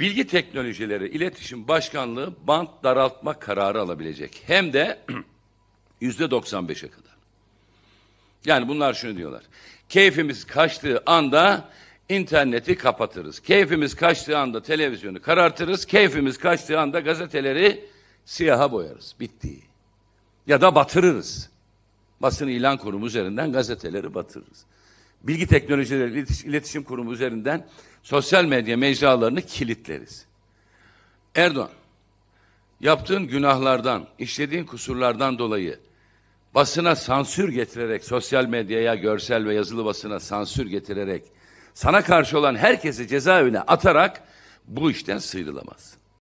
Bilgi Teknolojileri İletişim Başkanlığı band daraltma kararı alabilecek. Hem de yüzde 95'e kadar. Yani bunlar şunu diyorlar. Keyfimiz kaçtığı anda interneti kapatırız. Keyfimiz kaçtığı anda televizyonu karartırız. Keyfimiz kaçtığı anda gazeteleri siyaha boyarız. Bitti. Ya da batırırız. Basın ilan kurumu üzerinden gazeteleri batırırız. Bilgi Teknolojileri iletişim Kurumu üzerinden sosyal medya mecralarını kilitleriz. Erdoğan, yaptığın günahlardan, işlediğin kusurlardan dolayı basına sansür getirerek, sosyal medyaya, görsel ve yazılı basına sansür getirerek, sana karşı olan herkesi cezaevine atarak bu işten sıyrılamazsın.